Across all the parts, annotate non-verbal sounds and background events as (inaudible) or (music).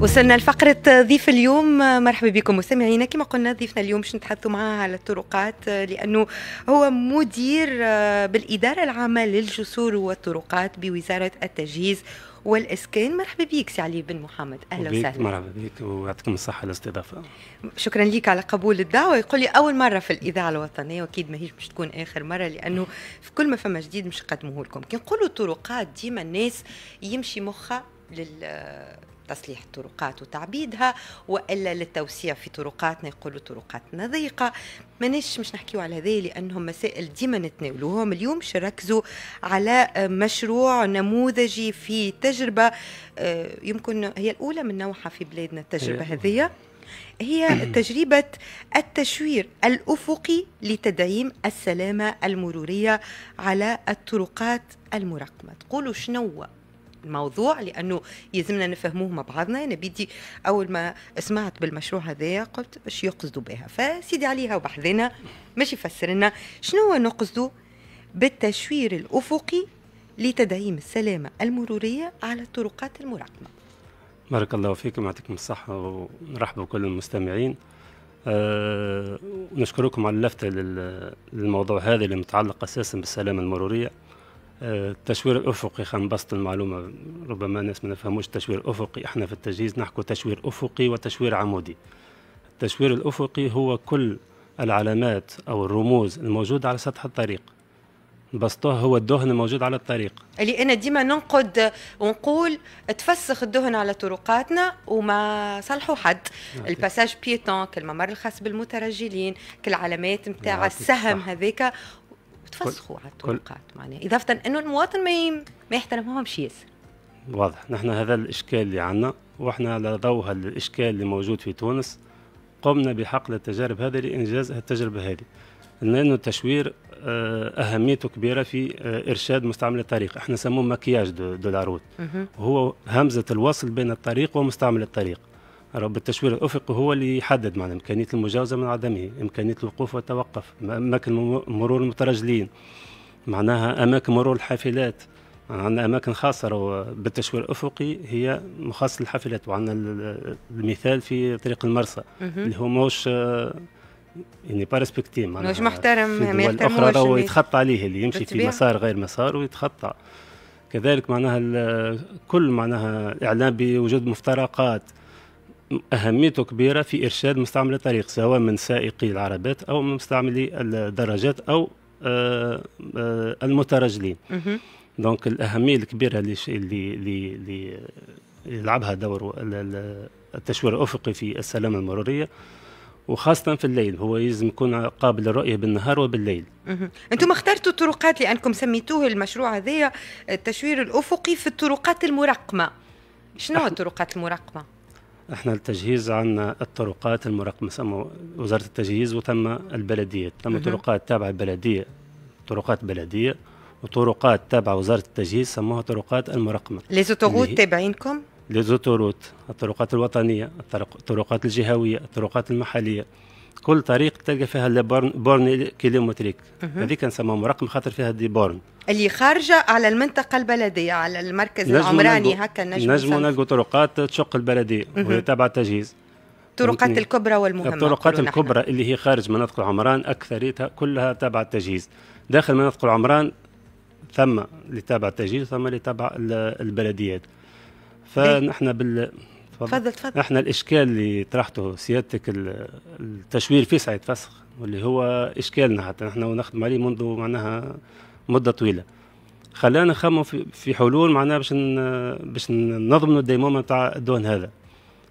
وصلنا لفقرة ضيف اليوم مرحبا بكم مستمعينا كما قلنا ضيفنا اليوم باش نتحدثوا معاه على الطرقات لأنه هو مدير آه، بالإدارة العامة للجسور والطرقات بوزارة التجهيز والاسكان مرحبا بك سي علي بن محمد اهلا وسهلا مرحبا بك ويعطيكم الصحه على الاستضافه شكرا لك على قبول الدعوه يقول لي اول مره في الاذاعه الوطنيه واكيد ماهيش باش تكون اخر مره لانه في كل ما فما جديد مش نقدموه لكم كي نقولوا طرقات ديما الناس يمشي مخها لل آه، تصليح الطرقات وتعبيدها والا للتوسيع في طرقاتنا يقولوا طرقاتنا ضيقه مانيش مش نحكيو على هذا لانهم مسائل ديما نتناولوهم اليوم شركزوا على مشروع نموذجي في تجربه آه، يمكن هي الاولى من نوعها في بلادنا التجربه هذه هي (coughs) تجربة التشوير الأفقي لتدعيم السلامة المرورية على الطرقات المرقمة تقولوا شنو الموضوع لانه يلزمنا نفهموه مع بعضنا انا بدي اول ما سمعت بالمشروع هذا قلت باش يقصدوا بها فسيدي عليها وبحذنا مش يفسر لنا شنو هو نقصدوا بالتشوير الافقي لتدعيم السلامه المروريه على الطرقات المراقبه بارك الله فيكم يعطيكم الصحة ونرحب بكل المستمعين أه ونشكركم على اللفتة للموضوع هذا اللي متعلق أساسا بالسلامة المرورية التشوير الافقي خلينا نبسط المعلومه ربما الناس ما نفهموش التشوير الافقي احنا في التجهيز نحكو تشوير افقي وتشوير عمودي التشوير الافقي هو كل العلامات او الرموز الموجوده على سطح الطريق بسطه هو الدهن الموجود على الطريق اللي انا ديما ننقد ونقول تفسخ الدهن على طرقاتنا وما صلحوا حد عطيك. الباساج بيتون كالممر الخاص بالمترجلين كالعلامات نتاع السهم هذاك تفسخوا على التوقعات معناها اضافه انه المواطن ما ما يحترمهمش ياسر واضح نحن هذا الاشكال اللي عندنا واحنا على ضوء الاشكال اللي موجود في تونس قمنا بحقل التجارب هذه لانجاز التجربه هذه لانه التشوير آه، اهميته كبيره في آه، ارشاد مستعمل الطريق احنا نسموه مكياج دو, دو لاروت هو همزه الوصل بين الطريق ومستعمل الطريق رب التشوير الافقي هو اللي يحدد معنا امكانيه المجاوزه من عدمه امكانيه الوقوف والتوقف اماكن مرور المترجلين معناها اماكن مرور الحافلات عندنا اماكن خاصه بالتشوير الافقي هي مخصص للحافلات وعندنا المثال في طريق المرسى اللي هو موش يعني بارسبكتي معناها مش محترم ما يحترموش اخرى يتخطى عليه اللي يمشي في مسار غير مسار ويتخطى كذلك معناها كل معناها اعلان بوجود مفترقات اهميته كبيره في ارشاد مستعملي الطريق سواء من سائقي العربات او من مستعملي الدراجات او آه، آه، المترجلين دونك الاهميه الكبيره اللي اللي اللي يلعبها دور التشوير الافقي في السلامه المروريه وخاصة في الليل هو لازم يكون قابل للرؤية بالنهار وبالليل أنتم اخترتوا الطرقات لأنكم سميتوه المشروع هذايا التشوير الأفقي في الطرقات المرقمة شنو الطرقات المرقمة؟ احنا التجهيز عندنا الطرقات المرقمه وزاره التجهيز وتم البلديه تم طرقات تابعه البلديه طرقات بلديه وطرقات تابعه وزاره التجهيز سموها طرقات المرقمه ليزوتوروت تابعينكم ليزوتوروت الطرقات الوطنيه الطرقات الجهويه الطرقات المحليه كل طريق تلقى فيها بورن بورن كيلومتريك هذيك نسموها مرقم خاطر فيها دي بورن اللي خارجه على المنطقه البلديه على المركز العمراني هكا نجم نلقوا طرقات تشق البلديه وهي تبع التجهيز الطرقات الكبرى والمهمه الطرقات الكبرى اللي هي خارج مناطق العمران اكثريتها كلها تبع التجهيز داخل مناطق العمران ثم اللي تابع التجهيز ثم اللي تابع البلديات إيه. فنحن بال تفضل تفضل تفضل احنا الاشكال اللي طرحته سيادتك التشوير في سعيد فسخ واللي هو اشكالنا حتى احنا ونخدم عليه منذ معناها مده طويله خلانا نخمم في حلول معناها باش باش نضمنوا الديمومه نتاع الدون هذا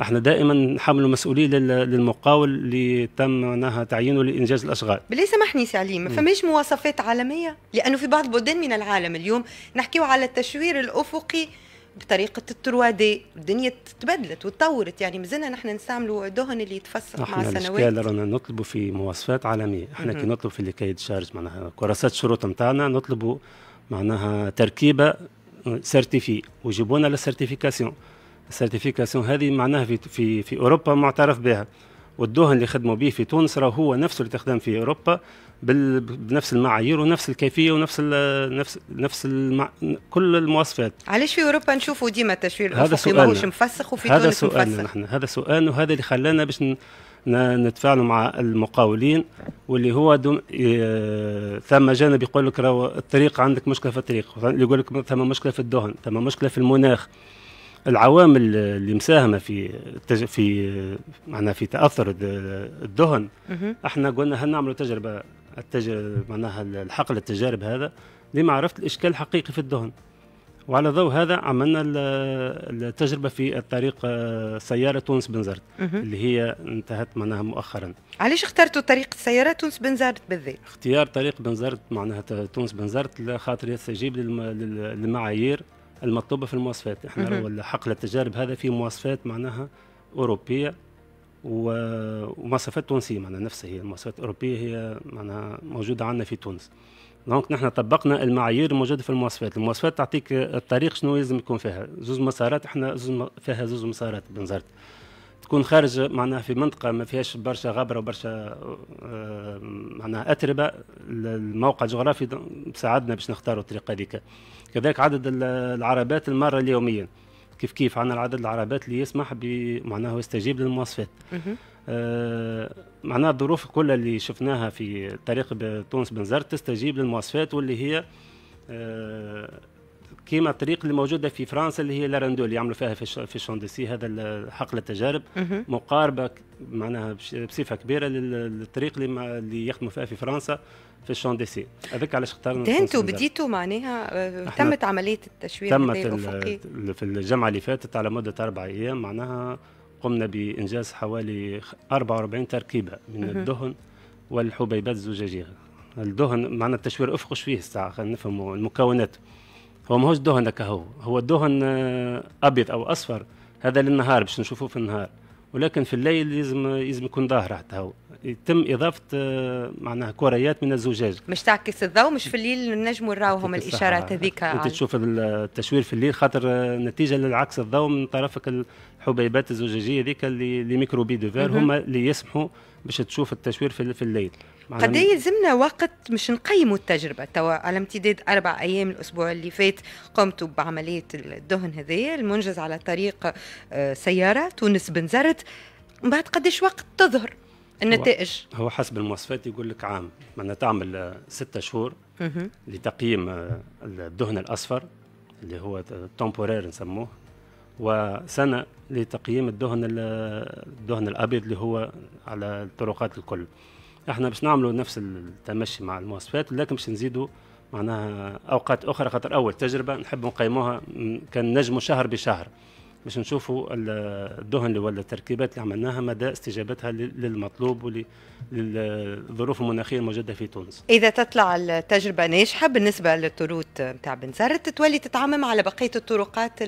احنا دائما نحملوا مسؤوليه للمقاول اللي تم معناها تعيينه لانجاز الاشغال. بالله سامحني علي ما فماش مواصفات عالميه؟ لانه في بعض بلدان من العالم اليوم نحكيو على التشوير الافقي بطريقه التروادي الدنيا تبدلت وتطورت يعني مازلنا نحن نستعملوا دهن اللي يتفسخ مع السنوات الاشكال رانا نطلبوا في مواصفات عالميه احنا كي نطلبوا في لكي شارج معناها كراسات الشروط نتاعنا نطلبوا معناها تركيبه آه، سيرتيفي وجيبونا للسيرتيفيكاسيون السيرتيفيكاسيون هذه معناها في في في اوروبا معترف بها والدهن اللي خدموا به في تونس راه هو نفسه اللي تخدم في اوروبا بنفس المعايير ونفس الكيفيه ونفس ال نفس نفس المع... كل المواصفات. علاش في اوروبا نشوفوا ديما التشويه سؤال ماهوش مفسخ وفي هذا تونس مفسخ. هذا سؤال هذا سؤال وهذا اللي خلانا باش نتفاعلوا مع المقاولين واللي هو دم... ثم جانب يقول لك الطريق عندك مشكله في الطريق يقول لك ثم مشكله في الدهن ثم مشكله في المناخ العوامل اللي مساهمه في التج... في معناها في تاثر الدهن احنا قلنا هل نعملوا تجربه التجربه معناها الحقل التجارب هذا لمعرفه الاشكال الحقيقي في الدهن وعلى ضوء هذا عملنا التجربه في الطريق آه، سياره تونس بنزرت اللي هي انتهت معناها مؤخرا علاش اخترتوا طريق السياره تونس بنزرت بالذات اختيار طريق بنزرت معناها تونس بنزرت خاطر يستجيب للمعايير المطلوبه في المواصفات احنا حقل التجارب هذا فيه مواصفات معناها اوروبيه ومواصفات تونسيه معناها نفسها هي المواصفات الاوروبيه هي معناها موجوده عندنا في تونس دونك نحن طبقنا المعايير الموجوده في المواصفات المواصفات تعطيك الطريق شنو لازم يكون فيها زوز مسارات احنا زوز فيها زوز مسارات بنزرت تكون خارج معناها في منطقه ما فيهاش برشا غابره وبرشا آه، معناها اتربه الموقع الجغرافي ساعدنا باش نختاروا الطريقة هذيك كذلك عدد العربات المارة اليوميا كيف كيف عن العدد العربات اللي يسمح بمعناه يستجيب للمواصفات آه معناها الظروف كلها اللي شفناها في طريق تونس بنزرت تستجيب للمواصفات واللي هي آه، كيما الطريق اللي موجوده في فرنسا اللي هي اللي يعملوا فيها في الشوندسي هذا حقل التجارب مقاربه معناها بصفه كبيره للطريق اللي اللي يخدموا فيها في فرنسا في الشوندسي هذاك علاش اخترنا انتوا بديتوا معناها آه، تمت عمليه التشوير تمت في الجمعه اللي فاتت على مده اربع ايام معناها قمنا بانجاز حوالي 44 تركيبه من الدهن والحبيبات الزجاجيه الدهن معناها التشوير افقي شويه الساعه خلينا نفهموا المكونات هو ماهوش دهن كهو هو دهن آه، ابيض او اصفر هذا للنهار باش نشوفوه في النهار ولكن في الليل لازم لازم يكون ظاهر حتى هو يتم اضافه آه، معناها كريات من الزجاج مش تعكس الضوء مش في الليل نجموا نراوهم الاشارات هذيك انت تشوف التشوير في الليل خاطر آه، نتيجه للعكس الضوء من طرفك الحبيبات الزجاجيه هذيك اللي ميكرو بي دو فير هما اللي يسمحوا باش تشوف التشوير في الليل قد ايه يلزمنا وقت مش نقيموا التجربه توا على امتداد اربع ايام الاسبوع اللي فات قمت بعمليه الدهن هذايا المنجز على طريق آه، سياره تونس بنزرت من بعد قديش وقت تظهر النتائج هو, هو حسب المواصفات يقول لك عام معناها تعمل آه، ستة شهور لتقييم آه، الدهن الاصفر اللي هو تومبورير نسموه وسنه لتقييم الدهن الدهن الابيض اللي هو على الطرقات الكل احنا باش نعملوا نفس التمشي مع المواصفات لكن باش نزيدوا معناها اوقات اخرى خاطر اول تجربه نحب نقيموها كان نجموا شهر بشهر باش نشوفوا الدهن ولا التركيبات اللي عملناها مدى استجابتها للمطلوب وللظروف المناخيه الموجوده في تونس. اذا تطلع التجربه ناجحه بالنسبه للطرود نتاع بنزرت تولي تتعمم على بقيه الطرقات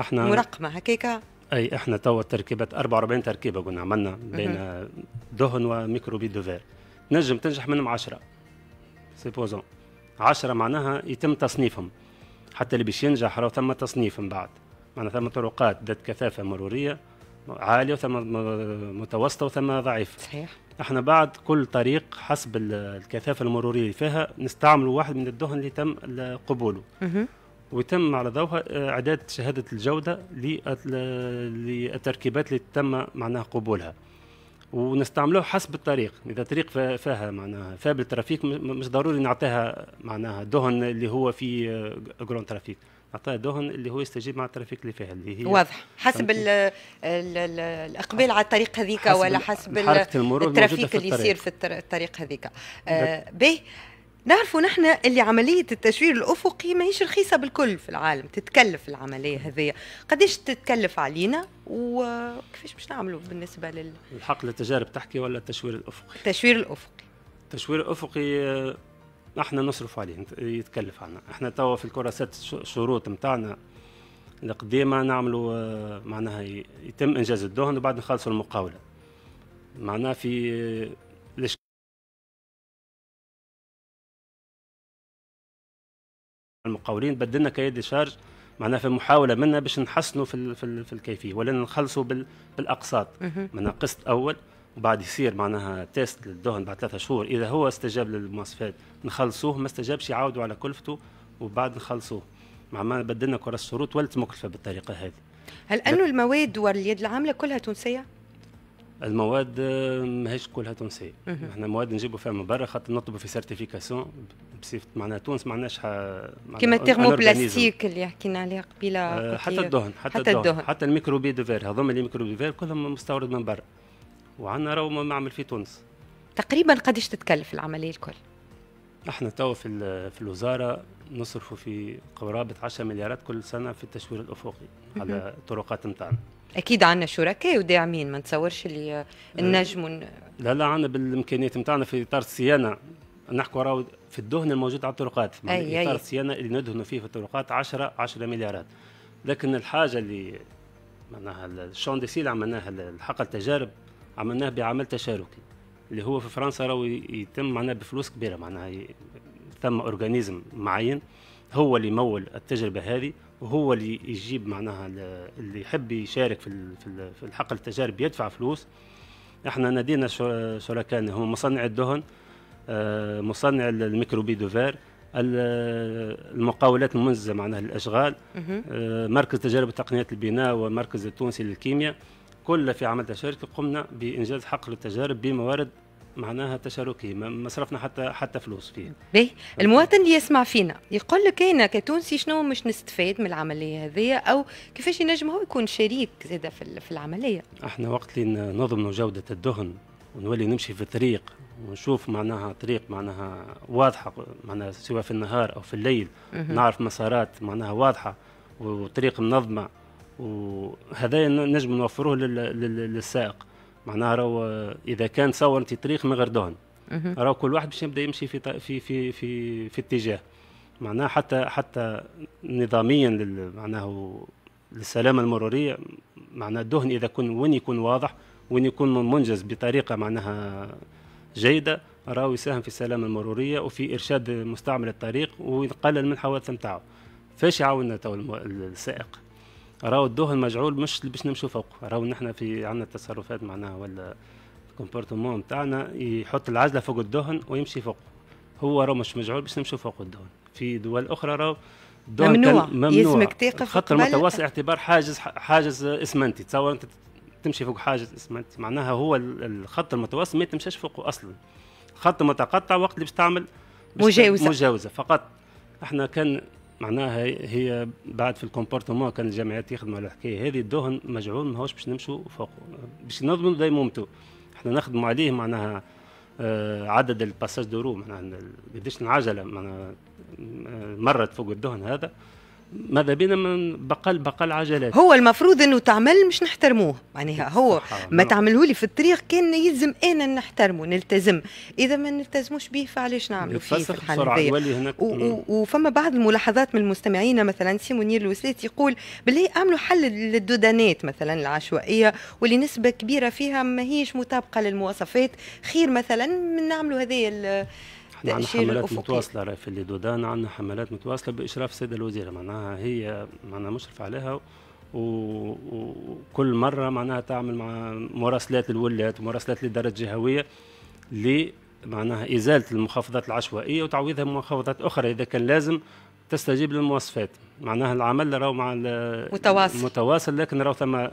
احنا مرقمه هكاك اي احنا توا تركيبات 44 تركيبه قلنا عملنا بين آه، دهن وميكروبي دوفير نجم تنجح منهم 10 سيبوزون 10 معناها يتم تصنيفهم حتى اللي باش ينجح راه ثم تصنيف من بعد معناها ثم طرقات ذات كثافه مروريه عاليه وثم متوسطه وثم ضعيفه صحيح احنا بعد كل طريق حسب الكثافه المروريه اللي فيها نستعملوا واحد من الدهن اللي تم قبوله ويتم على ضوها آه، اعداد شهاده الجوده آه، للتركيبات اللي تم معناها قبولها ونستعملوه حسب الطريق اذا طريق فيها معناها فابل ترافيك مش ضروري نعطيها معناها دهن اللي هو في آه، جرون ترافيك نعطيها دهن اللي هو يستجيب مع الترافيك اللي فيها اللي هي واضح حسب الـ الـ الـ الاقبال على الطريق هذيك ولا حسب الترافيك اللي يصير في الطريق هذيك آه به نعرفوا نحن اللي عملية التشوير الأفقي ماهيش رخيصة بالكل في العالم تتكلف العملية هذه قديش تتكلف علينا وكيفاش باش نعملوا بالنسبة لل الحقل التجارب تحكي ولا التشوير الأفقي التشوير الأفقي التشوير الأفقي احنا آه، نصرف عليه يتكلف عنا احنا توا في الكرة ست شروط نتاعنا القديمة نعملوا آه، معناها يتم إنجاز الدهن وبعد نخلصوا المقاولة معناها في آه، المقاولين بدلنا كيدي شارج معناها في محاوله منا باش نحسنوا في في, في الكيفيه ولا نخلصوا بالاقساط معناها قسط اول وبعد يصير معناها تيست للدهن بعد ثلاثة شهور اذا هو استجاب للمواصفات نخلصوه ما استجابش يعاودوا على كلفته وبعد نخلصوه مع ما بدلنا كره الشروط ولت مكلفه بالطريقه هذه هل انه المواد واليد العامله كلها تونسيه؟ المواد آه، ماهيش كلها تونسيه احنا مواد نجيبوا فيها من برا خاطر نطلبوا في سيرتيفيكاسيون بصفه معناها تونس معناش كما الثيرموبلاستيك اللي حكينا عليه قبيله آه، حتى الدهن حتى, حتى الدهن. الدهن حتى الميكروبي ديفير هذوما اللي ميكروبي فير كلهم مستورد من برا وعندنا راهو معمل في تونس تقريبا قداش تتكلف العمليه الكل؟ احنا توا في في الوزاره نصرفوا في قرابه 10 مليارات كل سنه في التشوير الافقي على الطرقات نتاعنا اكيد عندنا شركاء وداعمين ما نتصورش اللي آه، نجموا لا لا عندنا بالامكانيات نتاعنا في اطار الصيانه نحكوا راهو في الدهن الموجود على الطرقات أي اطار الصيانه اللي ندهنوا فيه في الطرقات 10 10 مليارات لكن الحاجه اللي معناها الشون سيل عملناها الحق التجارب عملناه بعمل تشاركي اللي هو في فرنسا راهو يتم معناها بفلوس كبيره معناها ثم اورجانيزم معين هو اللي يمول التجربه هذه وهو اللي يجيب معناها اللي يحب يشارك في في الحقل التجارب يدفع فلوس احنا نادينا شركائنا هم مصنع الدهن آه، مصنع الميكروبي دوفير المقاولات المنزله معناها الاشغال آه، مركز تجارب تقنيات البناء ومركز التونسي للكيمياء كل في عملها شركه قمنا بانجاز حقل التجارب بموارد معناها تشاركي ما صرفنا حتى حتى فلوس فيه باهي المواطن اللي يسمع فينا يقول لك انا كتونسي شنو مش نستفاد من العمليه هذه او كيفاش ينجم هو يكون شريك زاده في العمليه احنا وقت اللي نضمنوا جوده الدهن ونولي نمشي في الطريق ونشوف معناها طريق معناها واضحه معناها سواء في النهار او في الليل نعرف مسارات معناها واضحه وطريق منظمه وهذا نجم نوفروه للسائق معناها راهو اذا كان تصور انت طريق من غير دهن راهو كل واحد باش يبدا يمشي في في في في, في اتجاه معناها حتى حتى نظاميا معناها للسلامه المروريه معناها الدهن اذا كان وين يكون واضح وين يكون منجز بطريقه معناها جيده راهو يساهم في السلامه المروريه وفي ارشاد مستعمل الطريق ويقلل من الحوادث نتاعو فاش يعاوننا تو السائق راهو الدهن مجعول مش باش نمشوا فوق راهو نحنا في عندنا تصرفات معناها ولا الكومبورتمون نتاعنا يحط العزله فوق الدهن ويمشي فوق هو راهو مش مجعول باش نمشوا فوق الدهن في دول اخرى راهو الدهن ممنوع ممنوع خط المتوسط اعتبار حاجز حاجز اسمنتي تصور انت تمشي فوق حاجه اسمها معناها هو الخط المتوسط ما تمشيش فوقه اصلا خط متقطع وقت اللي باش تعمل مجاوزه مجاوزه فقط احنا كان معناها هي بعد في الكومبورتمون كان الجامعات يخدموا على الحكايه هذه الدهن مجعول ماهوش باش نمشوا فوقه باش نضمنوا ديمومتو احنا نخدموا عليه معناها آه عدد الباساج دورو معناها قداش العجله معناها آه، مرت فوق الدهن هذا ماذا بينا من بقل بقل عجلات هو المفروض انه تعمل مش نحترموه معناها هو ما تعمله لي في الطريق كان يلزم انا نحترمه نلتزم اذا ما نلتزموش به فعلاش نعملوا فيه في الحال وفما بعض الملاحظات من المستمعين مثلا سيمونير الوسلات يقول بالله اعملوا حل للدودانات مثلا العشوائيه واللي نسبه كبيره فيها ماهيش مطابقه للمواصفات خير مثلا من نعملوا هذه احنا عندنا حملات الأفقي. متواصله راه في الليدودان عندنا حملات متواصله باشراف السيده الوزيره معناها هي معناها مشرف عليها وكل مره معناها تعمل مع مراسلات الولايات ومراسلات للدرجه الجهويه ل معناها ازاله المخافضات العشوائيه وتعويضها بمخافضات اخرى اذا كان لازم تستجيب للمواصفات معناها العمل راهو مع متواصل متواصل لكن راهو ثم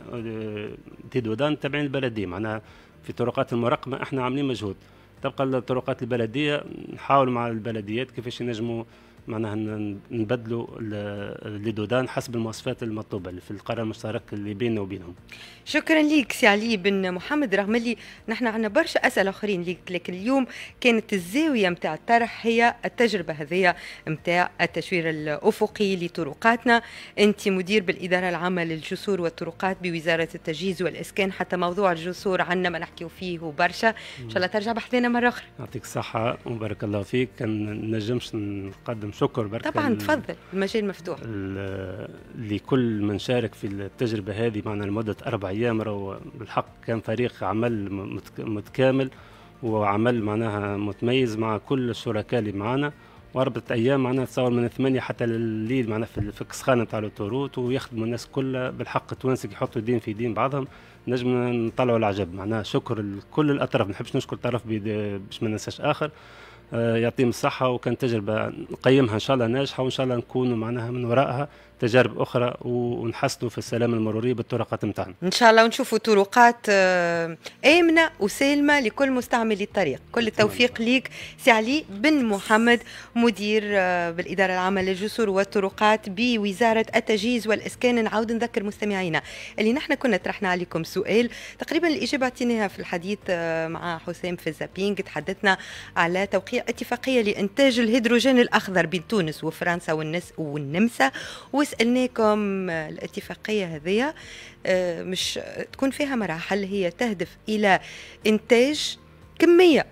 تدودان آه، تابعين البلديه معناها في طرقات المراقبة احنا عاملين مجهود تبقى الطرقات البلديه نحاول مع البلديات كيفاش ينجموا معناها نبدلوا لي دودان حسب المواصفات المطلوبه اللي في القرار المشترك اللي بيننا وبينهم. شكرا ليك سي علي بن محمد رغم اللي نحن عندنا برشا اسئله اخرين ليك لكن اليوم كانت الزاويه نتاع الطرح هي التجربه هذه نتاع التشوير الافقي لطرقاتنا، انت مدير بالاداره العامه للجسور والطرقات بوزاره التجهيز والاسكان حتى موضوع الجسور عندنا ما نحكيو فيه برشا، ان شاء الله ترجع بحثنا مره اخرى. يعطيك الصحه وبارك الله فيك، كان نجمش نقدم شكر برك طبعا تفضل المجال مفتوح لكل من شارك في التجربه هذه معنا لمده اربع ايام راهو بالحق كان فريق عمل متكامل وعمل معناها متميز مع كل الشركاء اللي معنا واربعة ايام معناها تصور من ثمانية حتى الليل معناها في, الكسخانة نتاع التوروت ويخدموا الناس كلها بالحق التوانسك يحطوا دين في دين بعضهم نجم نطلعوا العجب معناها شكر لكل الاطراف ما نحبش نشكر طرف باش ما ننساش اخر آه، يعطيهم الصحه وكانت تجربه نقيمها ان شاء الله ناجحه وان شاء الله نكونوا معناها من ورائها تجارب اخرى ونحسنوا في السلامه المروريه بالطرقات نتاعنا. ان شاء الله ونشوفوا طرقات آه، امنه وسالمه لكل مستعملي الطريق، كل التوفيق ليك سي علي بن محمد مدير آه، بالاداره العامه للجسور والطرقات بوزاره التجهيز والاسكان نعاود نذكر مستمعينا اللي نحن كنا طرحنا عليكم سؤال تقريبا الاجابه عطيناها في الحديث آه، مع حسام في الزابينغ تحدثنا على توقيع اتفاقيه لانتاج الهيدروجين الاخضر بين تونس وفرنسا والنس والنمسا سالناكم الاتفاقيه هذه آه، مش تكون فيها مراحل هي تهدف الى انتاج كميه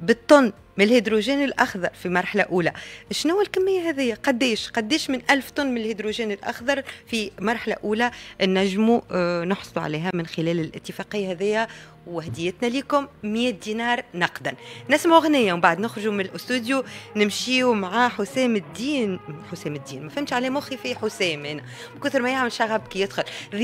بالطن من الهيدروجين الاخضر في مرحله اولى شنو الكميه هذه قديش قديش من ألف طن من الهيدروجين الاخضر في مرحله اولى نجموا آه، نحصلوا عليها من خلال الاتفاقيه هذه وهديتنا لكم 100 دينار نقدا نسمع اغنيه ومن بعد نخرجوا من الاستوديو نمشيو مع حسام الدين حسام الدين ما فهمتش على مخي في حسام انا من كثر ما يعمل شغب كي يدخل